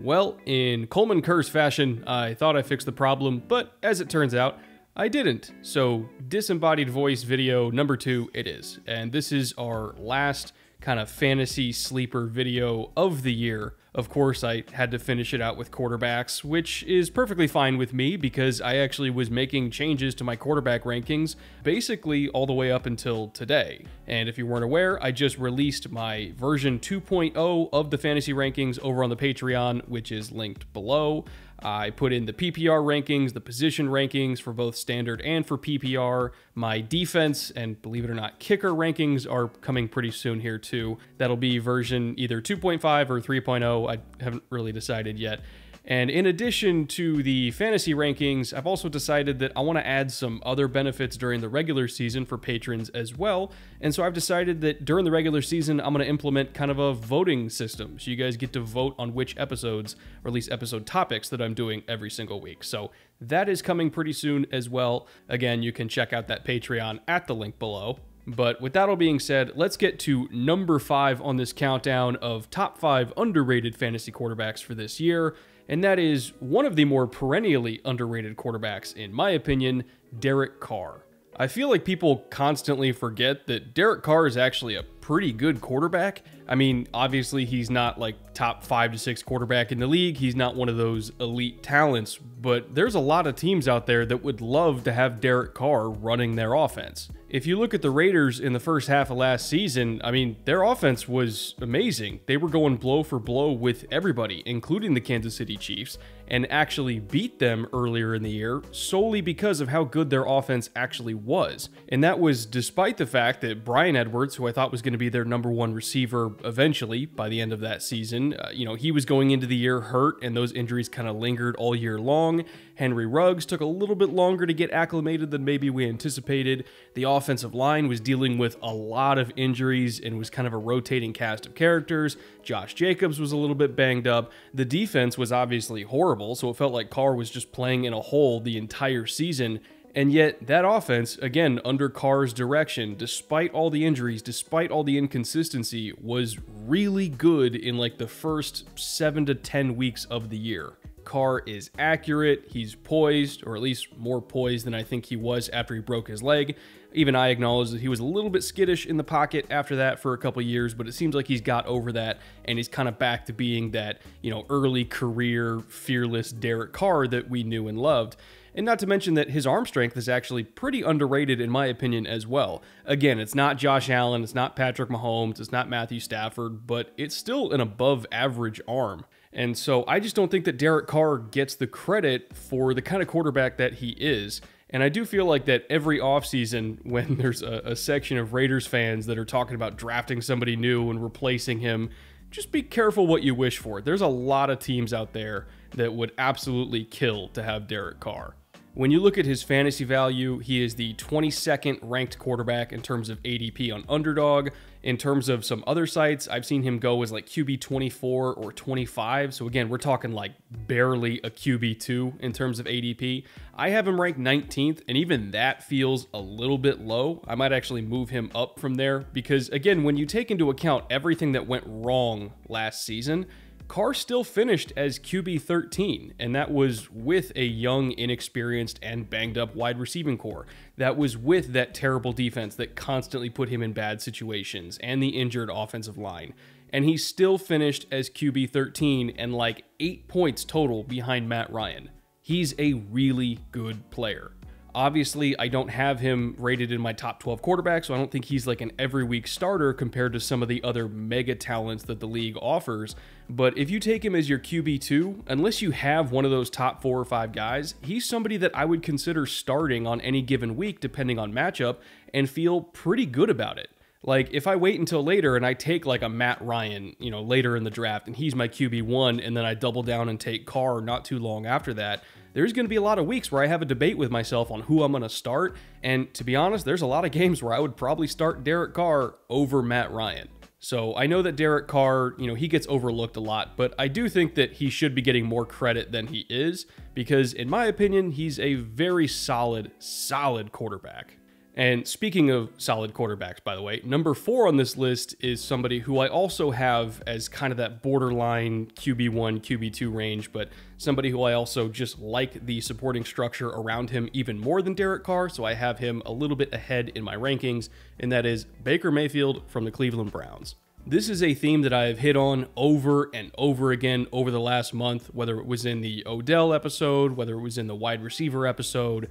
Well, in Coleman Kerr's fashion, I thought I fixed the problem, but as it turns out, I didn't. So disembodied voice video number two it is. And this is our last kind of fantasy sleeper video of the year. Of course, I had to finish it out with quarterbacks, which is perfectly fine with me because I actually was making changes to my quarterback rankings basically all the way up until today. And if you weren't aware, I just released my version 2.0 of the fantasy rankings over on the Patreon, which is linked below. I put in the PPR rankings, the position rankings for both standard and for PPR. My defense and believe it or not, kicker rankings are coming pretty soon here too. That'll be version either 2.5 or 3.0. I haven't really decided yet. And in addition to the fantasy rankings, I've also decided that I want to add some other benefits during the regular season for patrons as well. And so I've decided that during the regular season, I'm going to implement kind of a voting system. So you guys get to vote on which episodes, or at least episode topics, that I'm doing every single week. So that is coming pretty soon as well. Again, you can check out that Patreon at the link below. But with that all being said, let's get to number five on this countdown of top five underrated fantasy quarterbacks for this year. And that is one of the more perennially underrated quarterbacks, in my opinion, Derek Carr. I feel like people constantly forget that Derek Carr is actually a pretty good quarterback. I mean, obviously, he's not like top five to six quarterback in the league. He's not one of those elite talents, but there's a lot of teams out there that would love to have Derek Carr running their offense if you look at the Raiders in the first half of last season, I mean, their offense was amazing. They were going blow for blow with everybody, including the Kansas City Chiefs, and actually beat them earlier in the year solely because of how good their offense actually was. And that was despite the fact that Brian Edwards, who I thought was going to be their number one receiver eventually by the end of that season, uh, you know, he was going into the year hurt, and those injuries kind of lingered all year long. Henry Ruggs took a little bit longer to get acclimated than maybe we anticipated. The offensive line was dealing with a lot of injuries and was kind of a rotating cast of characters. Josh Jacobs was a little bit banged up. The defense was obviously horrible, so it felt like Carr was just playing in a hole the entire season. And yet, that offense, again, under Carr's direction, despite all the injuries, despite all the inconsistency, was really good in like the first seven to 10 weeks of the year. Car is accurate. He's poised, or at least more poised than I think he was after he broke his leg. Even I acknowledge that he was a little bit skittish in the pocket after that for a couple years, but it seems like he's got over that and he's kind of back to being that, you know, early career fearless Derek Carr that we knew and loved. And not to mention that his arm strength is actually pretty underrated, in my opinion, as well. Again, it's not Josh Allen, it's not Patrick Mahomes, it's not Matthew Stafford, but it's still an above average arm. And so I just don't think that Derek Carr gets the credit for the kind of quarterback that he is. And I do feel like that every offseason, when there's a, a, section of Raiders fans that are talking about drafting somebody new and replacing him, just be careful what you wish for. There's a lot of teams out there that would absolutely kill to have Derek Carr. When you look at his fantasy value, he is the 22nd ranked quarterback in terms of ADP on underdog. In terms of some other sites, I've seen him go as like QB 24 or 25. So again, we're talking like barely a QB2 in terms of ADP. I have him ranked 19th, and even that feels a little bit low. I might actually move him up from there because, again, when you take into account everything that went wrong last season, Carr still finished as QB 13, and that was with a young, inexperienced, and banged up wide receiving core. That was with that terrible defense that constantly put him in bad situations and the injured offensive line. And he still finished as QB 13 and like eight points total behind Matt Ryan. He's a really good player. Obviously, I don't have him rated in my top 12 quarterback, so I don't think he's like an every week starter compared to some of the other mega talents that the league offers. But if you take him as your QB2, unless you have one of those top four or five guys, he's somebody that I would consider starting on any given week, depending on matchup, and feel pretty good about it. Like if I wait until later and I take like a Matt Ryan, you know, later in the draft and he's my QB1 and then I double down and take Carr not too long after that, there's going to be a lot of weeks where I have a debate with myself on who I'm going to start. And to be honest, there's a lot of games where I would probably start Derek Carr over Matt Ryan. So I know that Derek Carr, you know, he gets overlooked a lot, but I do think that he should be getting more credit than he is because, in my opinion, he's a very solid, solid quarterback. And speaking of solid quarterbacks, by the way, number four on this list is somebody who I also have as kind of that borderline QB1, QB2 range, but somebody who I also just like the supporting structure around him even more than Derek Carr. So I have him a little bit ahead in my rankings, and that is Baker Mayfield from the Cleveland Browns. This is a theme that I have hit on over and over again over the last month, whether it was in the Odell episode, whether it was in the wide receiver episode,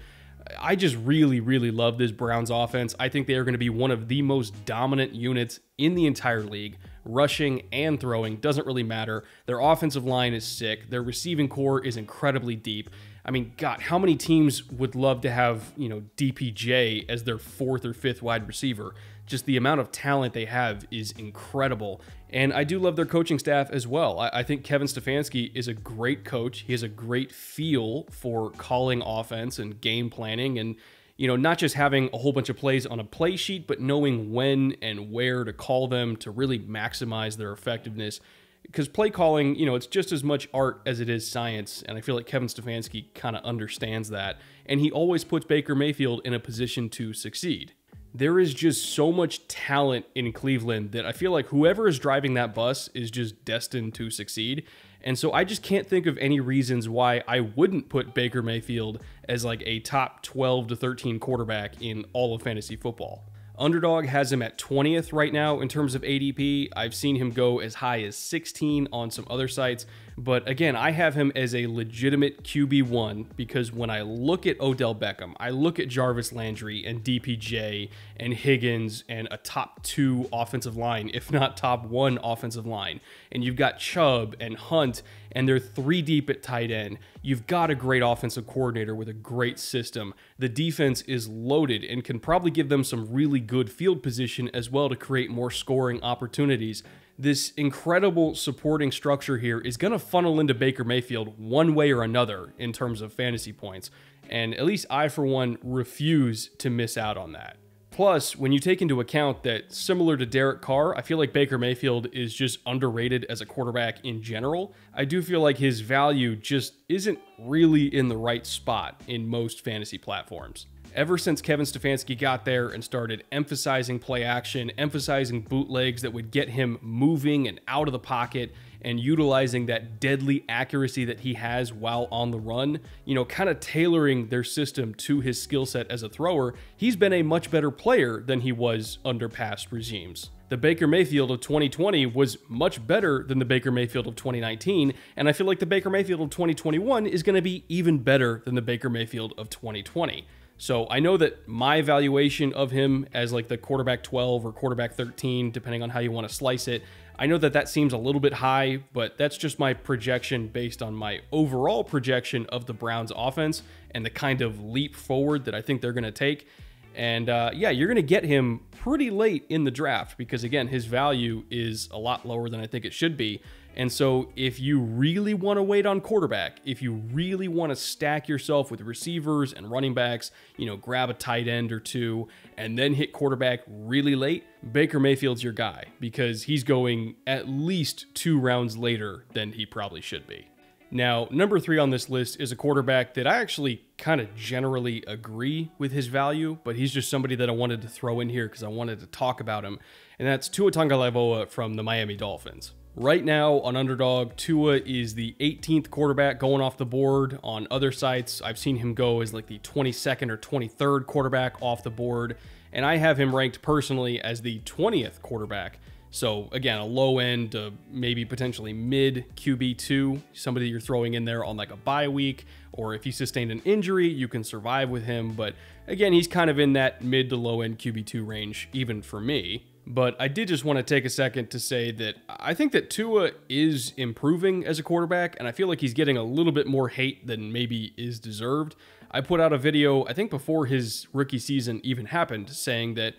I just really, really love this Browns offense. I think they are going to be one of the most dominant units in the entire league. Rushing and throwing doesn't really matter. Their offensive line is sick. Their receiving core is incredibly deep. I mean, God, how many teams would love to have, you know, DPJ as their fourth or fifth wide receiver? just the amount of talent they have is incredible. And I do love their coaching staff as well. I, I, think Kevin Stefanski is a great coach. He has a great feel for calling offense and game planning and you know, not just having a whole bunch of plays on a play sheet, but knowing when and where to call them to really maximize their effectiveness. Because play calling, you know, it's just as much art as it is science. And I feel like Kevin Stefanski kind of understands that. And he always puts Baker Mayfield in a position to succeed there is just so much talent in Cleveland that I feel like whoever is driving that bus is just destined to succeed. And so I just can't think of any reasons why I wouldn't put Baker Mayfield as like a top 12 to 13 quarterback in all of fantasy football. Underdog has him at 20th right now in terms of ADP. I've seen him go as high as 16 on some other sites. But again, I have him as a legitimate QB1 because when I look at Odell Beckham, I look at Jarvis Landry and DPJ and Higgins and a top two offensive line, if not top one offensive line. And you've got Chubb and Hunt, and they're three deep at tight end. You've got a great offensive coordinator with a great system. The defense is loaded and can probably give them some really good field position as well to create more scoring opportunities this incredible supporting structure here is going to funnel into Baker Mayfield one way or another in terms of fantasy points. And at least I, for one, refuse to miss out on that. Plus, when you take into account that similar to Derek Carr, I feel like Baker Mayfield is just underrated as a quarterback in general. I do feel like his value just isn't really in the right spot in most fantasy platforms ever since Kevin Stefanski got there and started emphasizing play action, emphasizing bootlegs that would get him moving and out of the pocket and utilizing that deadly accuracy that he has while on the run, you know, kind of tailoring their system to his skill set as a thrower, he's been a much better player than he was under past regimes. The Baker Mayfield of 2020 was much better than the Baker Mayfield of 2019, and I feel like the Baker Mayfield of 2021 is going to be even better than the Baker Mayfield of 2020. So I know that my valuation of him as like the quarterback 12 or quarterback 13, depending on how you want to slice it, I know that that seems a little bit high, but that's just my projection based on my overall projection of the Browns offense and the kind of leap forward that I think they're going to take. And uh, yeah, you're going to get him pretty late in the draft because, again, his value is a lot lower than I think it should be. And so, if you really want to wait on quarterback, if you really want to stack yourself with receivers and running backs, you know, grab a tight end or two and then hit quarterback really late, Baker Mayfield's your guy because he's going at least two rounds later than he probably should be. Now, number three on this list is a quarterback that I actually kind of generally agree with his value, but he's just somebody that I wanted to throw in here because I wanted to talk about him, and that's Tua Tagovailoa from the Miami Dolphins. Right now on Underdog, Tua is the 18th quarterback going off the board. On other sites, I've seen him go as like the 22nd or 23rd quarterback off the board, and I have him ranked personally as the 20th quarterback. So again, a low end uh, maybe potentially mid QB2, somebody you're throwing in there on like a bye week, or if he sustained an injury, you can survive with him. But again, he's kind of in that mid to low end QB2 range, even for me. But I did just want to take a second to say that I think that Tua is improving as a quarterback, and I feel like he's getting a little bit more hate than maybe is deserved. I put out a video, I think before his rookie season even happened, saying that,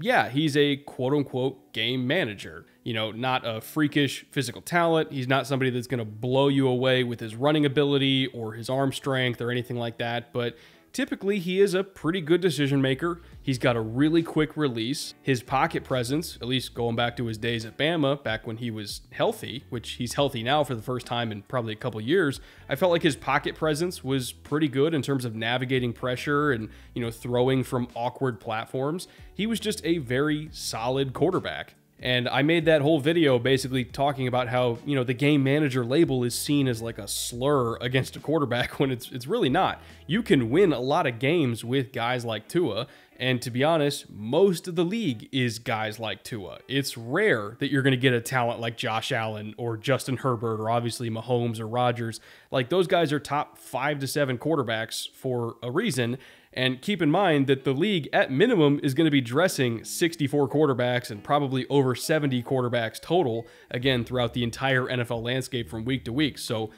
yeah, he's a quote unquote game manager. You know, not a freakish physical talent. He's not somebody that's going to blow you away with his running ability or his arm strength or anything like that, but Typically, he is a pretty good decision maker. He's got a really quick release. His pocket presence, at least going back to his days at Bama, back when he was healthy, which he's healthy now for the first time in probably a couple years, I felt like his pocket presence was pretty good in terms of navigating pressure and, you know, throwing from awkward platforms. He was just a very solid quarterback. And I made that whole video basically talking about how, you know, the game manager label is seen as like a slur against a quarterback when it's it's really not. You can win a lot of games with guys like Tua and to be honest, most of the league is guys like Tua. It's rare that you're going to get a talent like Josh Allen or Justin Herbert or obviously Mahomes or Rodgers. Like those guys are top five to seven quarterbacks for a reason. And keep in mind that the league at minimum is going to be dressing 64 quarterbacks and probably over 70 quarterbacks total, again, throughout the entire NFL landscape from week to week. So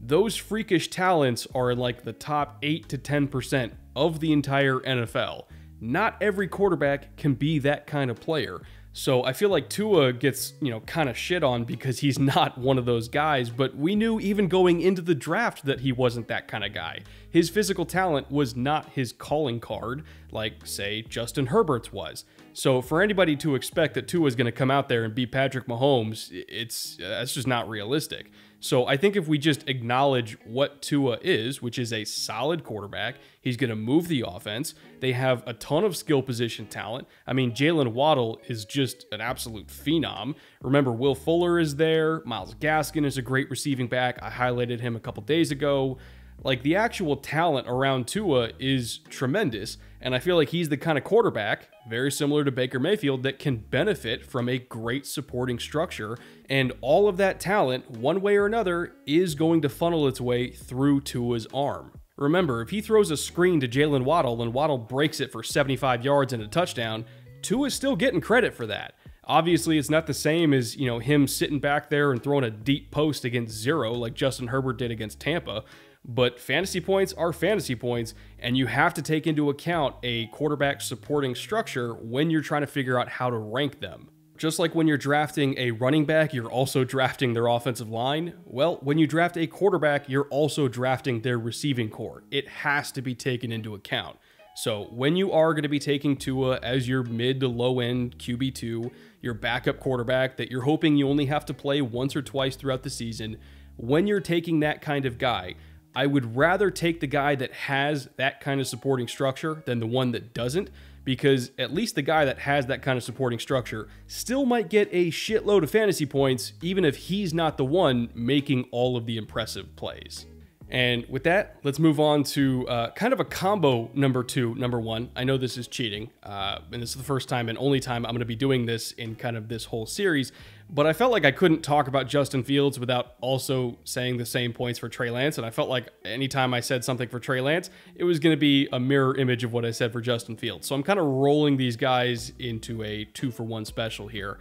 those freakish talents are like the top 8 to 10% of the entire NFL. Not every quarterback can be that kind of player. So I feel like Tua gets, you know, kind of shit on because he's not one of those guys, but we knew even going into the draft that he wasn't that kind of guy. His physical talent was not his calling card, like, say, Justin Herbert's was. So for anybody to expect that Tua is going to come out there and be Patrick Mahomes, it's uh, that's just not realistic. So I think if we just acknowledge what Tua is, which is a solid quarterback, he's going to move the offense. They have a ton of skill position talent. I mean, Jalen Waddle is just an absolute phenom. Remember, Will Fuller is there. Miles Gaskin is a great receiving back. I highlighted him a couple days ago. Like the actual talent around Tua is tremendous, and I feel like he's the kind of quarterback, very similar to Baker Mayfield, that can benefit from a great supporting structure. And all of that talent, one way or another, is going to funnel its way through Tua's arm. Remember, if he throws a screen to Jalen Waddle and Waddle breaks it for 75 yards and a touchdown, Tua's still getting credit for that. Obviously, it's not the same as, you know, him sitting back there and throwing a deep post against zero like Justin Herbert did against Tampa but fantasy points are fantasy points, and you have to take into account a quarterback supporting structure when you're trying to figure out how to rank them. Just like when you're drafting a running back, you're also drafting their offensive line. Well, when you draft a quarterback, you're also drafting their receiving core. It has to be taken into account. So when you are going to be taking Tua as your mid to low end QB2, your backup quarterback that you're hoping you only have to play once or twice throughout the season, when you're taking that kind of guy, I would rather take the guy that has that kind of supporting structure than the one that doesn't, because at least the guy that has that kind of supporting structure still might get a shitload of fantasy points, even if he's not the one making all of the impressive plays. And with that, let's move on to uh, kind of a combo number two, number one. I know this is cheating, uh, and this is the first time and only time I'm going to be doing this in kind of this whole series. But I felt like I couldn't talk about Justin Fields without also saying the same points for Trey Lance. And I felt like anytime I said something for Trey Lance, it was going to be a mirror image of what I said for Justin Fields. So I'm kind of rolling these guys into a two for one special here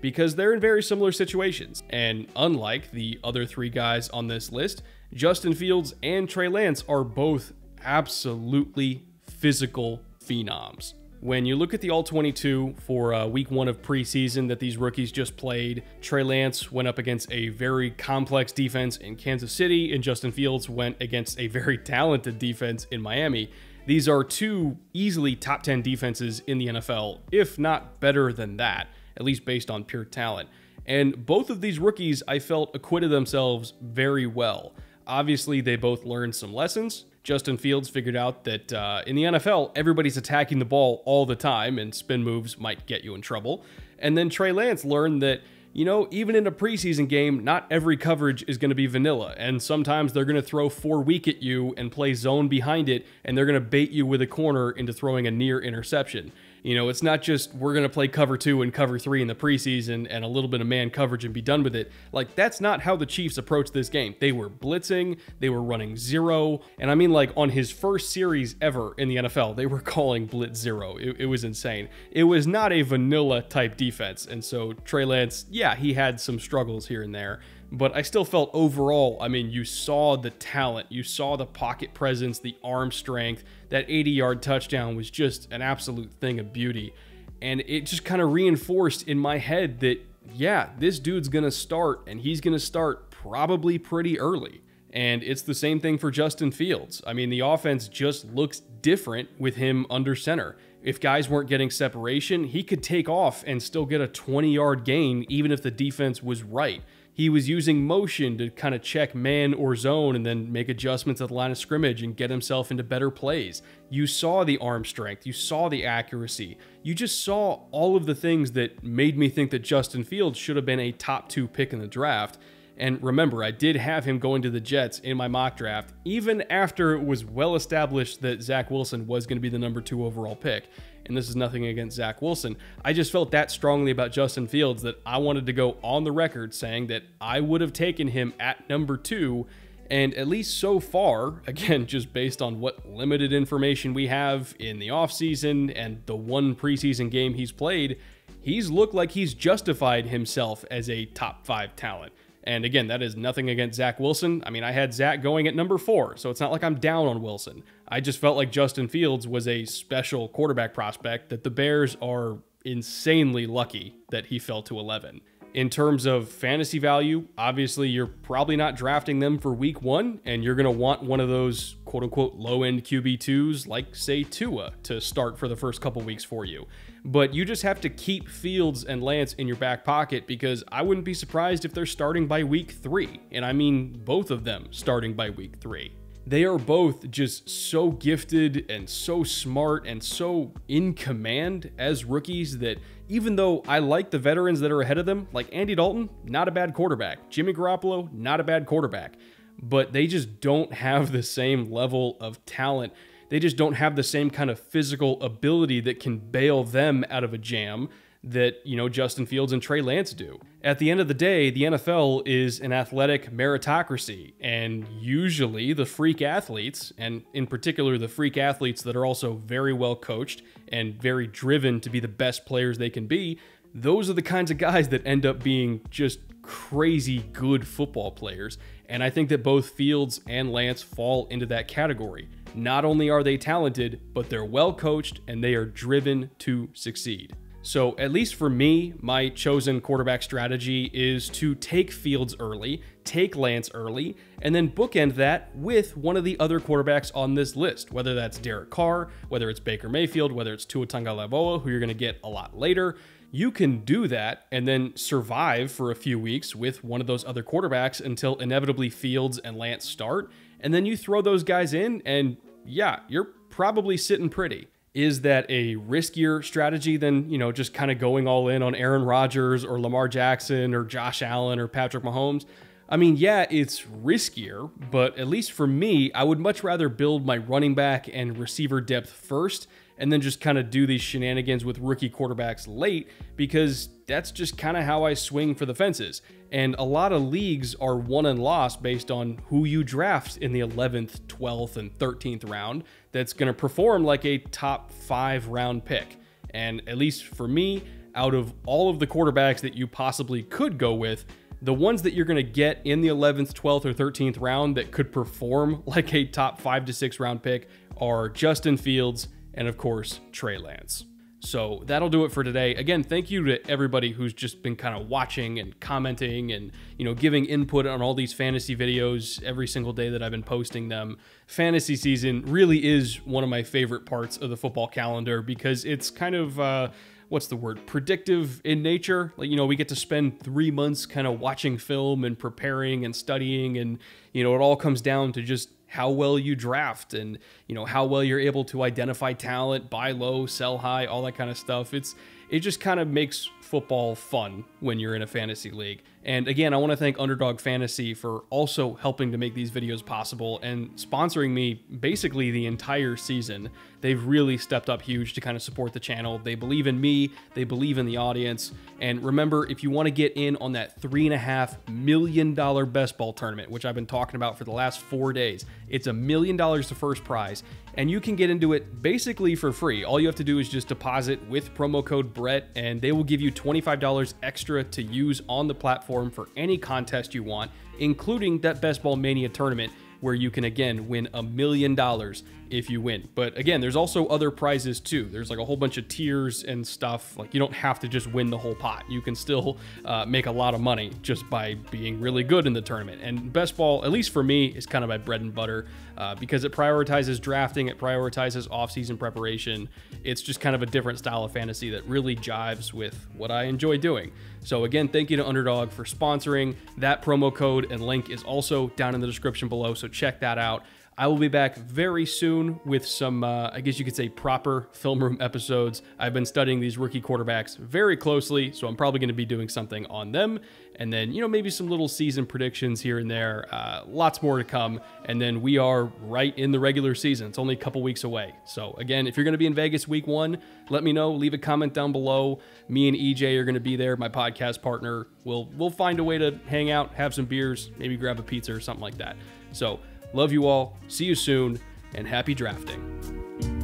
because they're in very similar situations. And unlike the other three guys on this list, Justin Fields and Trey Lance are both absolutely physical phenoms when you look at the all 22 for uh, week one of preseason that these rookies just played, Trey Lance went up against a very complex defense in Kansas City, and Justin Fields went against a very talented defense in Miami. These are two easily top 10 defenses in the NFL, if not better than that, at least based on pure talent. And both of these rookies, I felt, acquitted themselves very well. Obviously, they both learned some lessons. Justin Fields figured out that uh, in the NFL, everybody's attacking the ball all the time, and spin moves might get you in trouble. And then Trey Lance learned that, you know, even in a preseason game, not every coverage is going to be vanilla. And sometimes they're going to throw four weak at you and play zone behind it, and they're going to bait you with a corner into throwing a near interception. You know, it's not just we're going to play cover two and cover three in the preseason and a little bit of man coverage and be done with it. Like, that's not how the Chiefs approached this game. They were blitzing, they were running zero. And I mean, like, on his first series ever in the NFL, they were calling blitz zero. It, it was insane. It was not a vanilla type defense. And so Trey Lance, yeah, he had some struggles here and there but I still felt overall, I mean, you saw the talent, you saw the pocket presence, the arm strength. That 80 yard touchdown was just an absolute thing of beauty. And it just kind of reinforced in my head that, yeah, this dude's going to start and he's going to start probably pretty early. And it's the same thing for Justin Fields. I mean, the offense just looks different with him under center. If guys weren't getting separation, he could take off and still get a 20 yard gain, even if the defense was right he was using motion to kind of check man or zone and then make adjustments at the line of scrimmage and get himself into better plays. You saw the arm strength, you saw the accuracy, you just saw all of the things that made me think that Justin Fields should have been a top two pick in the draft. And remember, I did have him going to the Jets in my mock draft, even after it was well established that Zach Wilson was going to be the number two overall pick and this is nothing against Zach Wilson. I just felt that strongly about Justin Fields that I wanted to go on the record saying that I would have taken him at number two. And at least so far, again, just based on what limited information we have in the offseason and the one preseason game he's played, he's looked like he's justified himself as a top five talent. And again, that is nothing against Zach Wilson. I mean, I had Zach going at number four, so it's not like I'm down on Wilson. I just felt like Justin Fields was a special quarterback prospect that the Bears are insanely lucky that he fell to 11. In terms of fantasy value, obviously you're probably not drafting them for week one, and you're going to want one of those quote unquote low end QB2s, like, say, Tua, to start for the first couple weeks for you but you just have to keep Fields and Lance in your back pocket because I wouldn't be surprised if they're starting by week three. And I mean both of them starting by week three. They are both just so gifted and so smart and so in command as rookies that even though I like the veterans that are ahead of them, like Andy Dalton, not a bad quarterback, Jimmy Garoppolo, not a bad quarterback, but they just don't have the same level of talent they just don't have the same kind of physical ability that can bail them out of a jam that, you know, Justin Fields and Trey Lance do. At the end of the day, the NFL is an athletic meritocracy, and usually the freak athletes, and in particular the freak athletes that are also very well coached and very driven to be the best players they can be, those are the kinds of guys that end up being just crazy good football players. And I think that both Fields and Lance fall into that category. Not only are they talented, but they're well coached and they are driven to succeed. So, at least for me, my chosen quarterback strategy is to take Fields early, take Lance early, and then bookend that with one of the other quarterbacks on this list, whether that's Derek Carr, whether it's Baker Mayfield, whether it's Tua Tagovailoa, who you're going to get a lot later. You can do that and then survive for a few weeks with one of those other quarterbacks until inevitably Fields and Lance start, and then you throw those guys in and yeah, you're probably sitting pretty. Is that a riskier strategy than, you know, just kind of going all in on Aaron Rodgers or Lamar Jackson or Josh Allen or Patrick Mahomes? I mean, yeah, it's riskier, but at least for me, I would much rather build my running back and receiver depth first and then just kind of do these shenanigans with rookie quarterbacks late because that's just kind of how I swing for the fences. And a lot of leagues are won and lost based on who you draft in the 11th, 12th, and 13th round that's going to perform like a top five round pick. And at least for me, out of all of the quarterbacks that you possibly could go with, the ones that you're going to get in the 11th, 12th, or 13th round that could perform like a top five to six round pick are Justin Fields, and of course, Trey Lance. So that'll do it for today. Again, thank you to everybody who's just been kind of watching and commenting and, you know, giving input on all these fantasy videos every single day that I've been posting them. Fantasy season really is one of my favorite parts of the football calendar because it's kind of, uh, what's the word predictive in nature like you know we get to spend three months kind of watching film and preparing and studying and you know it all comes down to just how well you draft and you know how well you're able to identify talent, buy low, sell high, all that kind of stuff. It's it just kind of makes football fun when you're in a fantasy league. And again, I want to thank Underdog Fantasy for also helping to make these videos possible and sponsoring me basically the entire season. They've really stepped up huge to kind of support the channel. They believe in me, they believe in the audience. And remember, if you want to get in on that $3.5 million best ball tournament, which I've been talking about for the last four days, it's a million dollars the first prize, and you can get into it basically for free. All you have to do is just deposit with promo code Brett, and they will give you $25 extra to use on the platform for any contest you want, including that Best Ball Mania tournament where you can again win a million dollars if you win. But again, there's also other prizes too. There's like a whole bunch of tiers and stuff. Like you don't have to just win the whole pot. You can still uh, make a lot of money just by being really good in the tournament. And best ball, at least for me, is kind of my bread and butter uh, because it prioritizes drafting, it prioritizes offseason preparation. It's just kind of a different style of fantasy that really jives with what I enjoy doing. So again, thank you to Underdog for sponsoring. That promo code and link is also down in the description below. So so check that out. I will be back very soon with some, uh, I guess you could say, proper film room episodes. I've been studying these rookie quarterbacks very closely, so I'm probably going to be doing something on them. And then, you know, maybe some little season predictions here and there. Uh, lots more to come. And then we are right in the regular season. It's only a couple weeks away. So, again, if you're going to be in Vegas week one, let me know. Leave a comment down below. Me and EJ are going to be there, my podcast partner. We'll, we'll find a way to hang out, have some beers, maybe grab a pizza or something like that. So, love you all. See you soon, and happy drafting.